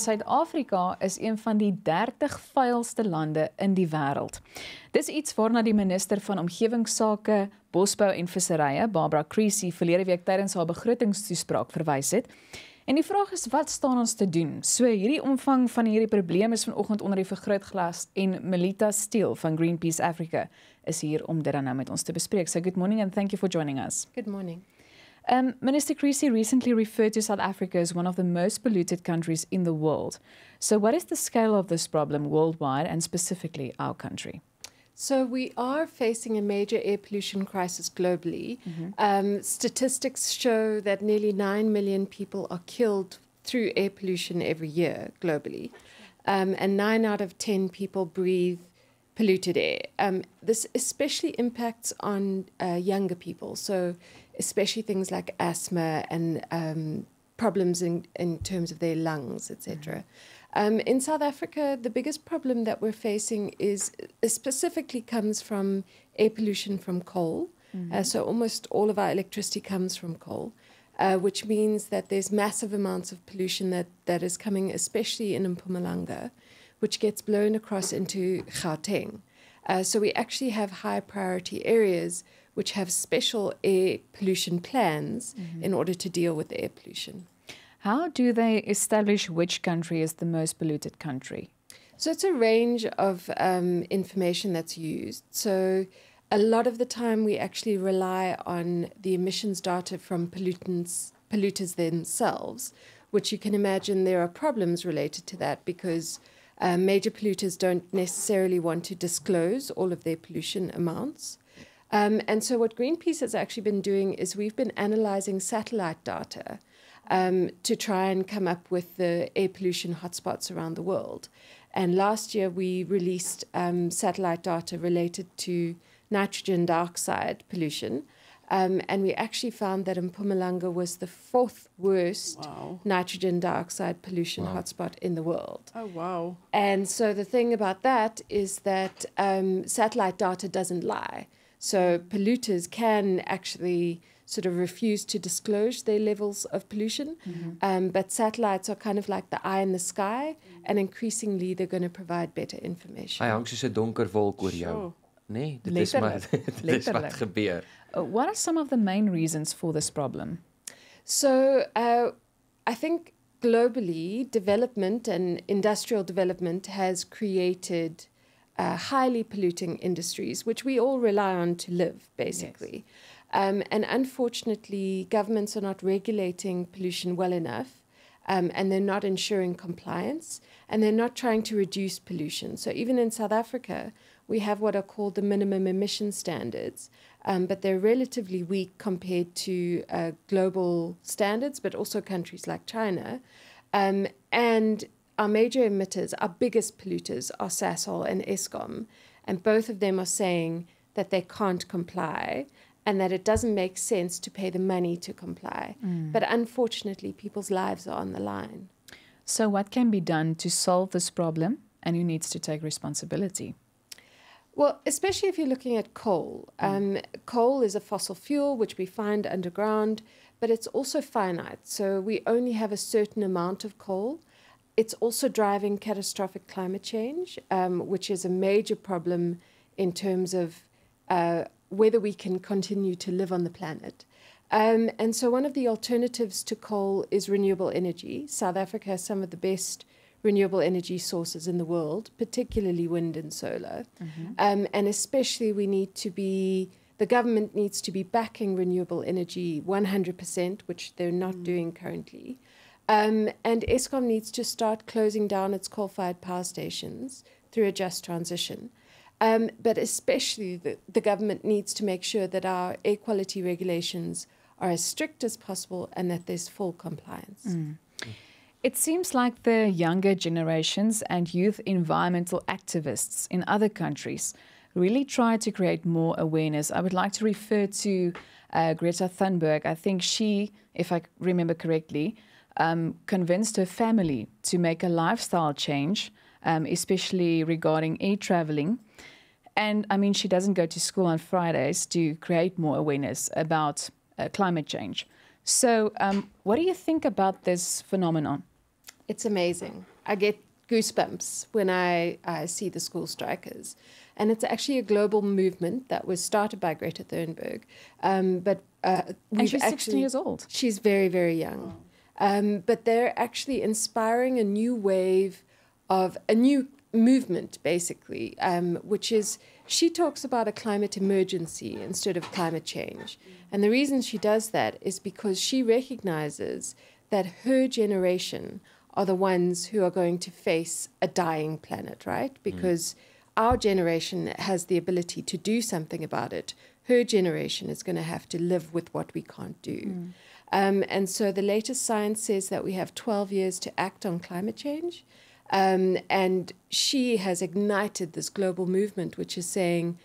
Suid-Afrika is een van die 30 vuilste lande in die wêreld. Dis iets waarna die minister van omgewingsake, bosbou en visserye, Barbara Creecy, verlede week tydens haar begrotingstoespraak verwys het. En die vraag is wat staan ons te doen? So hierdie omvang van hierdie probleem is vanoggend onder die vergrootglas en Melita Steel van Greenpeace Africa is hier om dit dan nou met ons te bespreek. So good morning and thank you for joining us. Good morning. Um, Minister Creasy recently referred to South Africa as one of the most polluted countries in the world. So, what is the scale of this problem worldwide and specifically our country? So, we are facing a major air pollution crisis globally. Mm -hmm. um, statistics show that nearly 9 million people are killed through air pollution every year globally. Um, and 9 out of 10 people breathe polluted air. Um, this especially impacts on uh, younger people. So, especially things like asthma and um, problems in, in terms of their lungs, etc. Mm-hmm. Um, in South Africa, the biggest problem that we're facing is specifically comes from air pollution from coal. Mm-hmm. Uh, so almost all of our electricity comes from coal, uh, which means that there's massive amounts of pollution that, that is coming, especially in Mpumalanga, which gets blown across into Gauteng. Uh, so we actually have high priority areas which have special air pollution plans mm-hmm. in order to deal with air pollution. How do they establish which country is the most polluted country? So it's a range of um, information that's used. So a lot of the time we actually rely on the emissions data from pollutants polluters themselves, which you can imagine there are problems related to that because uh, major polluters don't necessarily want to disclose all of their pollution amounts. Um, and so, what Greenpeace has actually been doing is we've been analyzing satellite data um, to try and come up with the air pollution hotspots around the world. And last year, we released um, satellite data related to nitrogen dioxide pollution. Um, and we actually found that Mpumalanga was the fourth worst wow. nitrogen dioxide pollution wow. hotspot in the world. Oh, wow. And so the thing about that is that um, satellite data doesn't lie. So polluters can actually sort of refuse to disclose their levels of pollution. Mm-hmm. Um, but satellites are kind of like the eye in the sky, and increasingly they're going to provide better information. I hang soos 'n donker wolk oor jou. Nee, dit is maar dit is wat gebeur. Uh, what are some of the main reasons for this problem? So, uh, I think globally development and industrial development has created uh, highly polluting industries, which we all rely on to live, basically. Yes. Um, and unfortunately, governments are not regulating pollution well enough. Um, and they're not ensuring compliance, and they're not trying to reduce pollution. So, even in South Africa, we have what are called the minimum emission standards, um, but they're relatively weak compared to uh, global standards, but also countries like China. Um, and our major emitters, our biggest polluters, are Sasol and ESCOM, and both of them are saying that they can't comply and that it doesn't make sense to pay the money to comply. Mm. But unfortunately, people's lives are on the line. So, what can be done to solve this problem and who needs to take responsibility? Well, especially if you're looking at coal. Mm. Um, coal is a fossil fuel which we find underground, but it's also finite. So we only have a certain amount of coal it's also driving catastrophic climate change, um, which is a major problem in terms of uh, whether we can continue to live on the planet. Um, and so, one of the alternatives to coal is renewable energy. South Africa has some of the best renewable energy sources in the world, particularly wind and solar. Mm-hmm. Um, and especially, we need to be, the government needs to be backing renewable energy 100%, which they're not mm. doing currently. Um, and ESCOM needs to start closing down its coal fired power stations through a just transition. Um, but especially, the, the government needs to make sure that our air quality regulations are as strict as possible and that there's full compliance. Mm. It seems like the younger generations and youth environmental activists in other countries really try to create more awareness. I would like to refer to uh, Greta Thunberg. I think she, if I remember correctly, um, convinced her family to make a lifestyle change, um, especially regarding air traveling. And I mean, she doesn't go to school on Fridays to create more awareness about uh, climate change. So, um, what do you think about this phenomenon? It's amazing. I get goosebumps when I, I see the school strikers. And it's actually a global movement that was started by Greta Thunberg. Um, but uh, and she's actually, 16 years old. She's very, very young. Um, but they're actually inspiring a new wave of a new movement, basically, um, which is she talks about a climate emergency instead of climate change. And the reason she does that is because she recognizes that her generation are the ones who are going to face a dying planet, right? Mm-hmm. Because mm. our generation has the ability to do something about it. Her generation is going to have to live with what we can't do. Mm. Um, and so the latest science says that we have 12 years to act on climate change. Um, and she has ignited this global movement, which is saying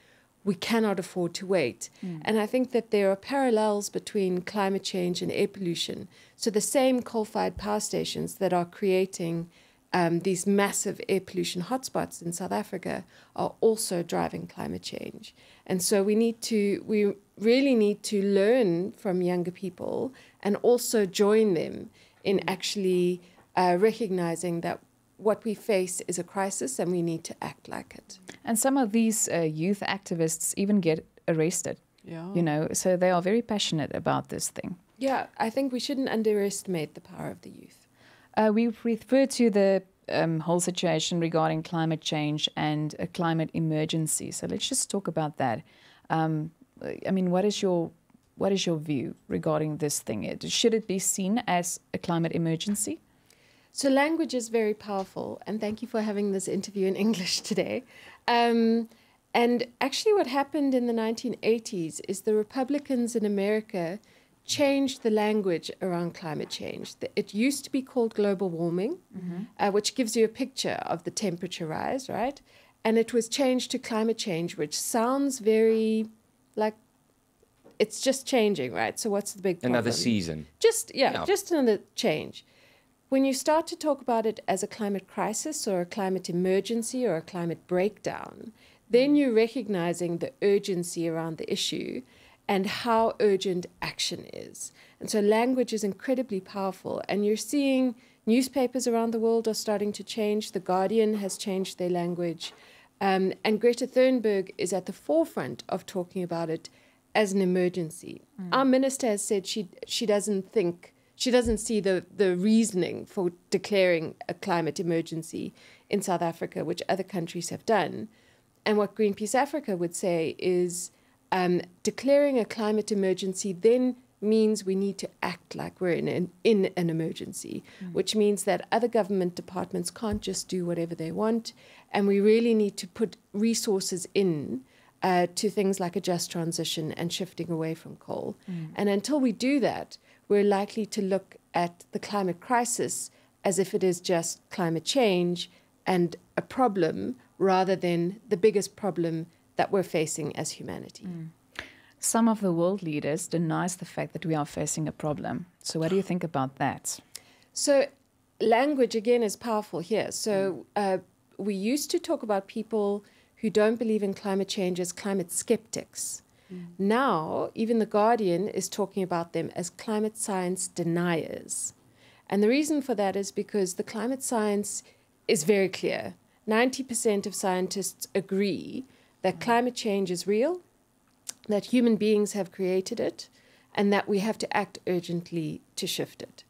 we cannot afford to wait. Mm. And I think that there are parallels between climate change and air pollution. So the same coal fired power stations that are creating um, these massive air pollution hotspots in South Africa are also driving climate change. And so we need to, we really need to learn from younger people and also join them in mm. actually uh, recognizing that what we face is a crisis and we need to act like it. And some of these uh, youth activists even get arrested. Yeah. You know, so they are very passionate about this thing. Yeah, I think we shouldn't underestimate the power of the youth. Uh, we refer to the um, whole situation regarding climate change and a climate emergency. So let's just talk about that. Um, I mean, what is your what is your view regarding this thing? Should it be seen as a climate emergency? So, language is very powerful. And thank you for having this interview in English today. Um, and actually, what happened in the 1980s is the Republicans in America changed the language around climate change. It used to be called global warming, mm -hmm. uh, which gives you a picture of the temperature rise, right? And it was changed to climate change, which sounds very like it's just changing, right? So what's the big problem? Another season. Just yeah, just another change. When you start to talk about it as a climate crisis or a climate emergency or a climate breakdown, then mm. you're recognizing the urgency around the issue and how urgent action is. And so language is incredibly powerful and you're seeing newspapers around the world are starting to change. The Guardian has changed their language. Um, and Greta Thunberg is at the forefront of talking about it as an emergency. Mm. Our minister has said she she doesn't think she doesn't see the the reasoning for declaring a climate emergency in South Africa, which other countries have done. And what Greenpeace Africa would say is um, declaring a climate emergency then means we need to act like we're in an, in an emergency, mm. which means that other government departments can't just do whatever they want. And we really need to put resources in uh, to things like a just transition and shifting away from coal. Mm. And until we do that, we're likely to look at the climate crisis as if it is just climate change and a problem rather than the biggest problem that we're facing as humanity. Mm. Some of the world leaders denies the fact that we are facing a problem. So what do you think about that? So language again is powerful here. So uh, we used to talk about people who don't believe in climate change as climate skeptics. Mm. Now, even The Guardian is talking about them as climate science deniers. And the reason for that is because the climate science is very clear. 90% of scientists agree that mm. climate change is real, that human beings have created it, and that we have to act urgently to shift it.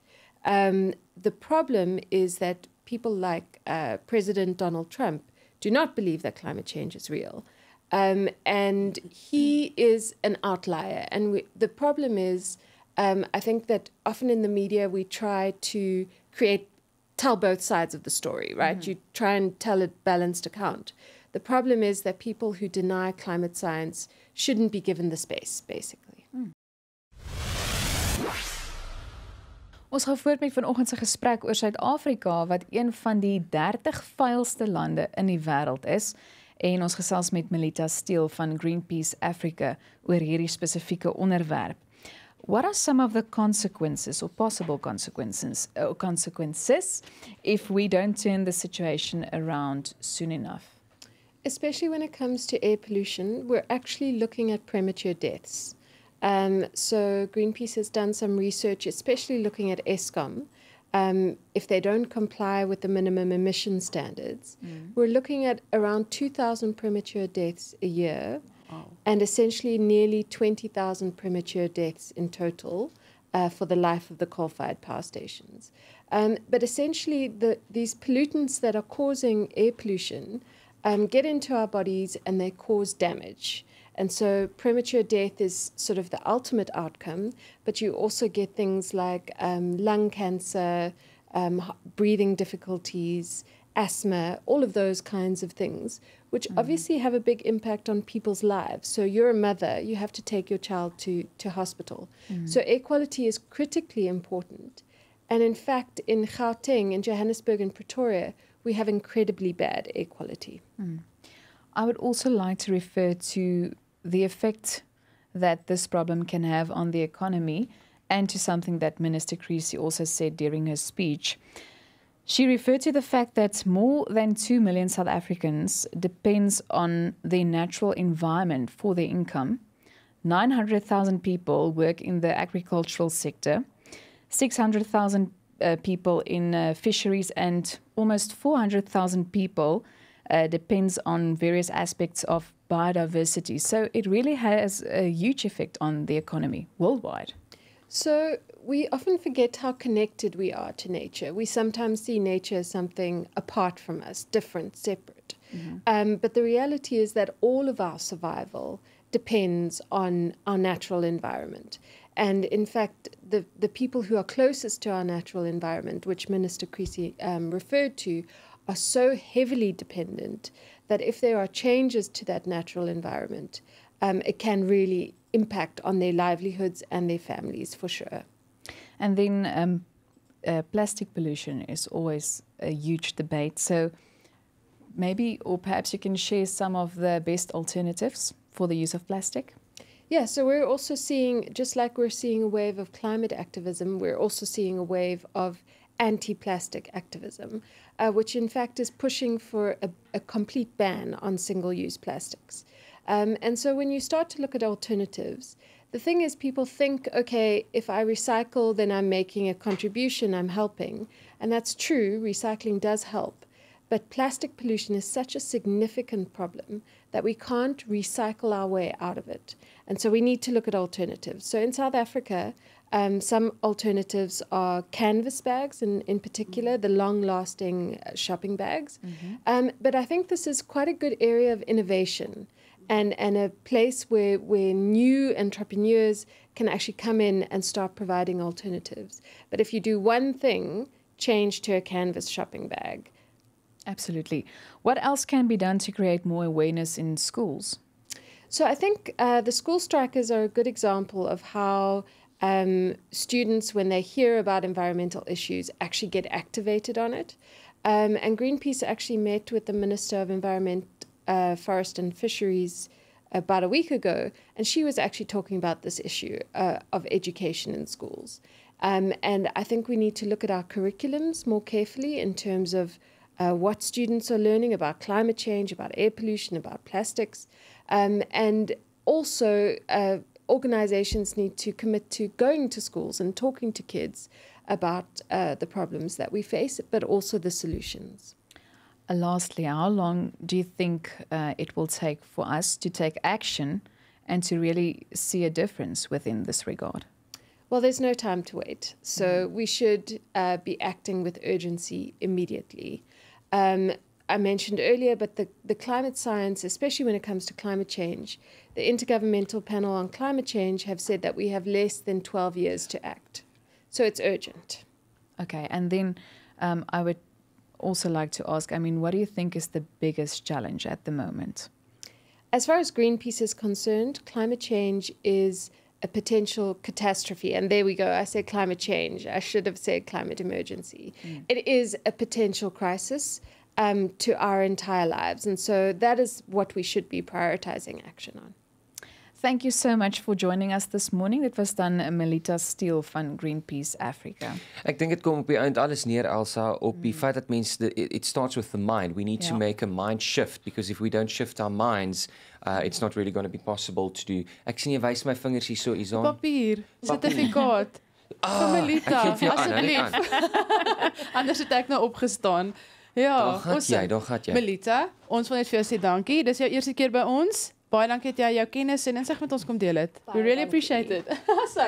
Um, the problem is that people like uh, President Donald Trump do not believe that climate change is real. Um, and he is an outlier. And we, the problem is, um, I think that often in the media we try to create, tell both sides of the story, right? Mm-hmm. You try and tell a balanced account. The problem is that people who deny climate science shouldn't be given the space, basically. Ons gaan voort met vanoggend se gesprek oor Suid-Afrika wat een van die 30 vuilste lande in die wêreld is en ons gesels met Melita Steel van Greenpeace Africa oor hierdie spesifieke onderwerp. What are some of the consequences or possible consequences or uh, consequences if we don't turn the situation around soon enough? Especially when it comes to air pollution, we're actually looking at premature deaths. Um, so Greenpeace has done some research, especially looking at ESCOM. Um, if they don't comply with the minimum emission standards, mm. we're looking at around 2,000 premature deaths a year wow. and essentially nearly 20,000 premature deaths in total uh, for the life of the coal fired power stations. Um, but essentially, the, these pollutants that are causing air pollution um, get into our bodies and they cause damage. And so premature death is sort of the ultimate outcome, but you also get things like um, lung cancer, um, breathing difficulties, asthma, all of those kinds of things, which mm. obviously have a big impact on people's lives. So you're a mother, you have to take your child to, to hospital. Mm. So air quality is critically important. And in fact, in Gauteng, in Johannesburg and Pretoria, we have incredibly bad air quality. Mm. I would also like to refer to the effect that this problem can have on the economy and to something that Minister Creasy also said during her speech. She referred to the fact that more than 2 million South Africans depends on their natural environment for their income. 900,000 people work in the agricultural sector. 600,000 uh, people in uh, fisheries and almost 400,000 people uh, depends on various aspects of biodiversity. So it really has a huge effect on the economy worldwide. So we often forget how connected we are to nature. We sometimes see nature as something apart from us, different, separate. Mm -hmm. um, but the reality is that all of our survival depends on our natural environment. And in fact, the, the people who are closest to our natural environment, which Minister Creasy um, referred to, are so heavily dependent that if there are changes to that natural environment, um, it can really impact on their livelihoods and their families for sure. And then um, uh, plastic pollution is always a huge debate. So maybe, or perhaps you can share some of the best alternatives for the use of plastic. Yeah, so we're also seeing, just like we're seeing a wave of climate activism, we're also seeing a wave of anti plastic activism, uh, which in fact is pushing for a, a complete ban on single use plastics. Um, and so when you start to look at alternatives, the thing is, people think, okay, if I recycle, then I'm making a contribution, I'm helping. And that's true, recycling does help. But plastic pollution is such a significant problem that we can't recycle our way out of it. And so we need to look at alternatives. So in South Africa, um, some alternatives are canvas bags, and in particular, the long lasting uh, shopping bags. Mm -hmm. um, but I think this is quite a good area of innovation and, and a place where, where new entrepreneurs can actually come in and start providing alternatives. But if you do one thing, change to a canvas shopping bag, Absolutely. What else can be done to create more awareness in schools? So I think uh, the school strikers are a good example of how um, students, when they hear about environmental issues, actually get activated on it. Um, and Greenpeace actually met with the Minister of Environment, uh, Forest and Fisheries about a week ago, and she was actually talking about this issue uh, of education in schools. Um, and I think we need to look at our curriculums more carefully in terms of uh, what students are learning about climate change, about air pollution, about plastics. Um, and also, uh, organizations need to commit to going to schools and talking to kids about uh, the problems that we face, but also the solutions. Uh, lastly, how long do you think uh, it will take for us to take action and to really see a difference within this regard? Well, there's no time to wait. So mm. we should uh, be acting with urgency immediately. Um, I mentioned earlier, but the, the climate science, especially when it comes to climate change, the Intergovernmental Panel on Climate Change have said that we have less than 12 years to act. So it's urgent. Okay, and then um, I would also like to ask I mean, what do you think is the biggest challenge at the moment? As far as Greenpeace is concerned, climate change is a potential catastrophe. And there we go. I said climate change. I should have said climate emergency. Mm. It is a potential crisis um, to our entire lives. And so that is what we should be prioritizing action on. Thank you so much for joining us this morning. Dit was dan Melita Steel van Greenpeace Africa. Ek dink dit kom op die einde alles neer Elsa op die mm. feit dat mense it, it starts with the mind. We need yeah. to ja. make a mind shift because if we don't shift our minds, uh it's not really going to be possible to do. Ek sien jy wys my vingers hier so is on. Papier, sertifikaat. Ah, Melita, asseblief. Anders het ek nou opgestaan. Ja, daar gaan jy, daar gaan jy. Melita, ons wil net vir jou sê dankie. Dis jou eerste keer by ons. Baie dankie dat jy jou kennis en insig met ons kom deel het. We really appreciate it. so,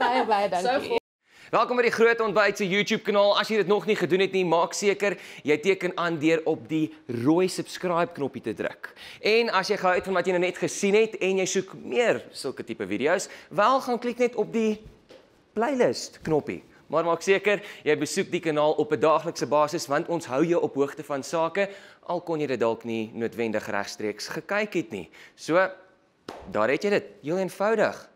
baie baie dankie. Welkom by die Groot Ontbyt se YouTube kanaal. As jy dit nog nie gedoen het nie, maak seker jy teken aan deur op die rooi subscribe knoppie te druk. En as jy gehou het van wat jy nou net gesien het en jy soek meer sulke tipe video's, wel gaan klik net op die playlist knoppie. Maar maak seker jy besoek die kanaal op 'n daaglikse basis want ons hou jou op hoogte van sake al kon jy dit dalk nie noodwendig regstreeks gekyk het nie. So daar het jy dit, heel eenvoudig.